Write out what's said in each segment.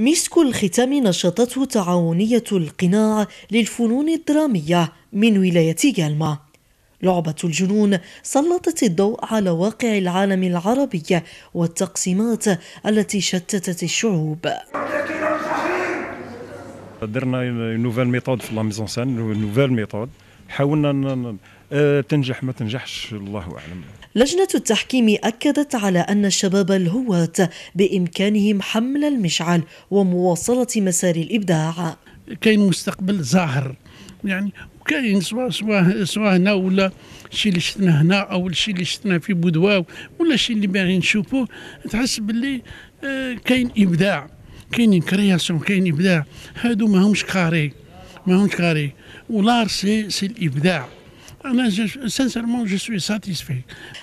مسك الختام نشطته تعاونية القناع للفنون الدرامية من ولاية جالما لعبة الجنون سلطت الضوء على واقع العالم العربي والتقسيمات التي شتتت الشعوب درنا نوفيل ميثود في لا ميزون سان نوفيل ميثود حاولنا آه، تنجح ما تنجحش الله اعلم لجنة التحكيم أكدت على أن الشباب الهواة بإمكانهم حمل المشعل ومواصلة مسار الإبداع كاين مستقبل زاهر يعني كاين سواء سواء سوا هنا ولا الشيء اللي شفناه هنا او الشيء اللي شفناه في بودواو ولا الشيء اللي باغي نشوفوه تحس باللي آه، كاين ابداع كاين كرياسيون كاين ابداع هادو ماهمش كاري ما همش غاري والار سي سي الابداع أنا سنسرمون جو سوي ساتيسفي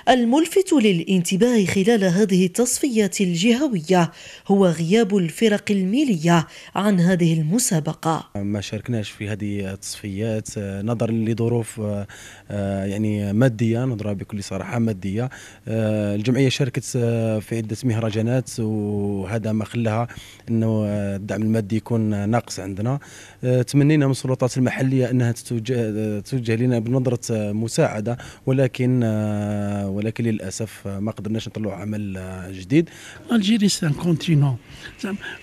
الملفت للانتباه خلال هذه التصفيات الجهوية هو غياب الفرق الميلية عن هذه المسابقة ما شاركناش في هذه التصفيات آه، نظرا لظروف آه، آه، يعني مادية نظرها بكل صراحة مادية الجمعية شاركت في عدة مهرجانات وهذا ما خلاها أنه الدعم المادي يكون ناقص عندنا تمنينا من السلطات المحلية أنها تتوجه لنا بنظرة مساعده ولكن ولكن للاسف ما قدرناش نطلعوا عمل جديد الجيري سان كونتينون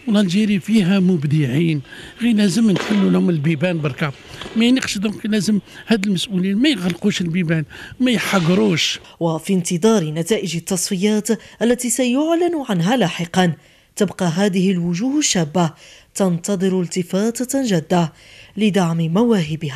الجيري فيها مبدعين غير لازم نحلوا لهم البيبان بركه ما ينقش دونك لازم هاد المسؤولين ما يغلقوش البيبان ما يحقروش وفي انتظار نتائج التصفيات التي سيعلن عنها لاحقا تبقى هذه الوجوه الشابه تنتظر التفاته جده لدعم مواهبها